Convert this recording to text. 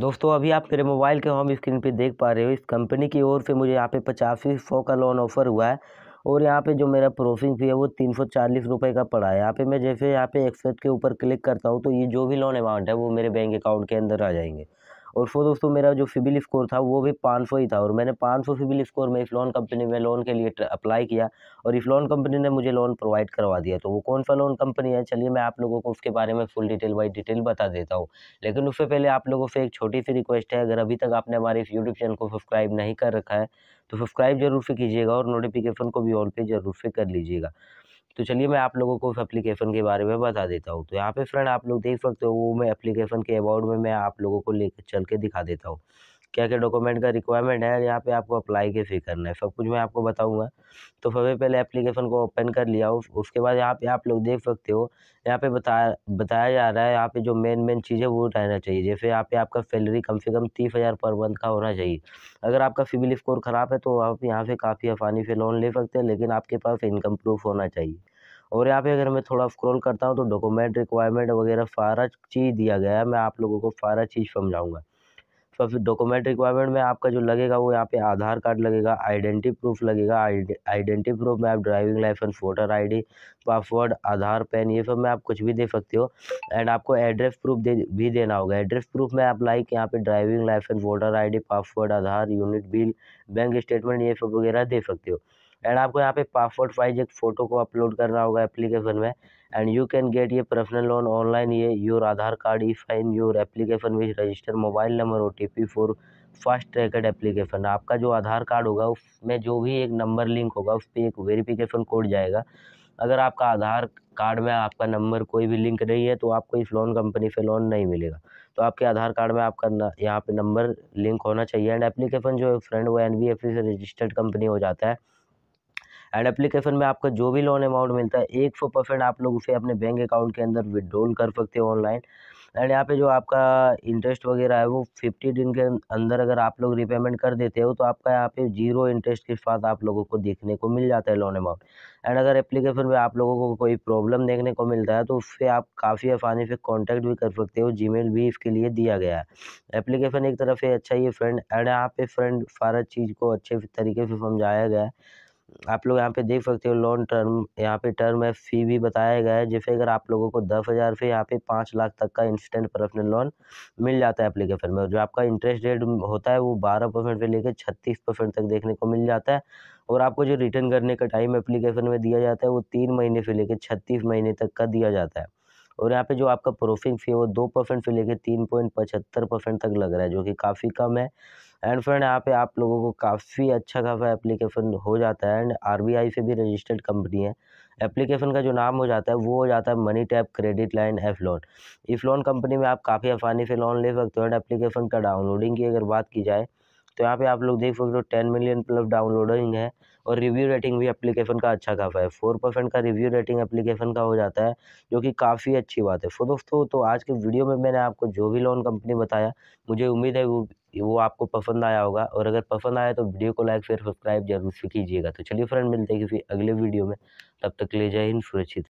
दोस्तों अभी आप मेरे मोबाइल के होम स्क्रीन पे देख पा रहे हो इस कंपनी की ओर से मुझे यहाँ पे पचासी सौ का लोन ऑफर हुआ है और यहाँ पे जो मेरा प्रोसेसिंग फी है वो तीन सौ चालीस रुपये का पड़ा है यहाँ पे मैं जैसे यहाँ पे एक्सेप्ट के ऊपर क्लिक करता हूँ तो ये जो भी लोन अमाउंट है वो मेरे बैंक अकाउंट के अंदर आ जाएंगे और फो दोस्तों मेरा जो सिबिल स्कोर था वो भी पाँच सौ ही था और मैंने पाँच सौ सिबिल स्कोर में इस लोन कंपनी में लोन के लिए अप्लाई किया और इस लोन कंपनी ने मुझे लोन प्रोवाइड करवा दिया तो वो कौन सा लोन कंपनी है चलिए मैं आप लोगों को उसके बारे में फुल डिटेल बाई डिटेल बता देता हूँ लेकिन उससे पहले आप लोगों से एक छोटी सी रिक्वेस्ट है अगर अभी तक आपने हमारे इस यूट्यूब चैनल को सब्सक्राइब नहीं कर रखा है तो सब्सक्राइब जरूर से कीजिएगा और नोटिफिकेशन को भी ऑल पे जरूर से कर लीजिएगा तो चलिए मैं आप लोगों को उस एप्लीकेशन के बारे में बता देता हूँ तो यहाँ पे फ्रेंड आप लोग देख सकते हो वो मैं एप्लीकेशन के अबाउट में मैं आप लोगों को ले चल के दिखा देता हूँ क्या क्या डॉक्यूमेंट का रिक्वायरमेंट है यहाँ पे आपको अप्लाई कैसे करना है सब कुछ मैं आपको बताऊंगा तो सबसे पहले एप्लीकेशन को ओपन कर लिया उस, उसके बाद यहाँ पे आप लोग देख सकते हो यहाँ पे बताया बताया जा रहा है यहाँ पे जो मेन मेन चीज़ है वो रहना चाहिए जैसे यहाँ पे आपका सैलरी कम से कम तीस हज़ार पर मंथ का होना चाहिए अगर आपका सिविल स्कोर ख़राब है तो आप यहाँ से काफ़ी आसानी से लोन ले सकते हैं लेकिन आपके पास इनकम प्रूफ होना चाहिए और यहाँ पे अगर मैं थोड़ा स्क्रॉल करता हूँ तो डॉक्यूमेंट रिक्वायरमेंट वगैरह सारा चीज़ दिया गया है मैं आप लोगों को सारा चीज़ समझाऊँगा सबसे डॉक्यूमेंट रिक्वायरमेंट में आपका जो लगेगा वो यहाँ पे आधार कार्ड लगेगा आइडेंटिटी प्रूफ लगेगा आइडेंटिटी प्रूफ में आप driving licence voter ID password Aadhaar PAN ये सब में आप कुछ भी दे सकते हो एंड आपको एड्रेस प्रूफ दे भी देना होगा एड्रेस प्रूफ में आप लाइक यहाँ पे driving licence voter I password Aadhaar unit bill bank statement ये सब वगैरह दे सकते हो एंड आपको यहाँ पे पासपोर्ट साइज एक फ़ोटो को अपलोड करना होगा एप्लीकेशन में एंड यू कैन गेट ये पर्सनल लोन ऑनलाइन ये your Aadhaar card e sign your application which register mobile number O T P for fast tracked application आपका जो आधार कार्ड होगा उसमें जो भी एक नंबर लिंक होगा उस पर एक वेरीफिकेशन कोड जाएगा अगर आपका आधार कार्ड में आपका नंबर कोई भी लिंक नहीं है तो आपको इस लोन कंपनी से लोन नहीं मिलेगा तो आपके आधार कार्ड में आपका यहाँ पे नंबर लिंक होना चाहिए एंड एप्लीकेशन जो है फ्रेंड वो एन से रजिस्टर्ड कंपनी हो जाता है एंड एप्लीकेशन में आपका जो भी लोन अमाउंट मिलता है एक सौ परसेंट आप लोग उसे अपने बैंक अकाउंट के अंदर विड्रॉल कर सकते हो ऑनलाइन एंड यहाँ पे जो आपका इंटरेस्ट वगैरह है वो फिफ्टी दिन के अंदर अगर आप लोग रिपेमेंट कर देते हो तो आपका यहाँ पे जीरो इंटरेस्ट के साथ आप लोगों को देखने को मिल जाता है लोन अमाउंट एंड अगर एप्लीकेशन में आप लोगों को कोई प्रॉब्लम देखने को मिलता है तो उससे आप काफ़ी आसानी से कॉन्टैक्ट भी कर सकते हो मेल भी इसके लिए दिया गया है एप्लीकेशन एक तरफ से अच्छा ही फ्रेंड एंड यहाँ पे फ्रेंड सारा चीज़ को अच्छे तरीके से समझाया गया है आप लोग यहाँ पे देख सकते हो लोन टर्म यहाँ पे टर्म है फी भी बताया गया है जैसे अगर आप लोगों को दस हज़ार से यहाँ पे पाँच लाख तक का इंस्टेंट पर्सनल लोन मिल जाता है एप्लीकेशन में जो आपका इंटरेस्ट रेट होता है वो बारह परसेंट से लेकर छत्तीस परसेंट तक देखने को मिल जाता है और आपको जो रिटर्न करने का टाइम एप्लीकेशन में दिया जाता है वो तीन महीने से लेकर छत्तीस महीने तक का दिया जाता है और यहाँ पे जो आपका प्रोफिंग फी है वो दो परसेंट से लेकर तीन पॉइंट पचहत्तर परसेंट तक लग रहा है जो कि काफ़ी कम है एंड फ्रेंड यहाँ पे आप लोगों को काफ़ी अच्छा खासा एप्लीकेशन हो जाता है एंड आरबीआई से भी रजिस्टर्ड कंपनी है एप्लीकेशन का जो नाम हो जाता है वो हो जाता है MoneyTap credit line F loan इस लोन कंपनी में आप काफ़ी आसानी से लोन ले सकते हो एंड एप्लीकेशन का डाउनलोडिंग की अगर बात की जाए तो यहाँ पे आप लोग देख सकते हो टेन मिलियन प्लस डाउनलोडिंग है और रिव्यू रेटिंग भी एप्लीकेशन का अच्छा खासा है फोर परसेंट का रिव्यू रेटिंग एप्लीकेशन का हो जाता है जो कि काफ़ी अच्छी बात है सो दोस्तों तो आज के वीडियो में मैंने आपको जो भी लोन कंपनी बताया मुझे उम्मीद है वो वो आपको पसंद आया होगा और अगर पसंद आया तो वीडियो को लाइक शेयर सब्सक्राइब जरूर से कीजिएगा तो चलिए फ्रेंड मिलते हैं किसी अगले वीडियो में तब तक ले जाए इन सुरक्षित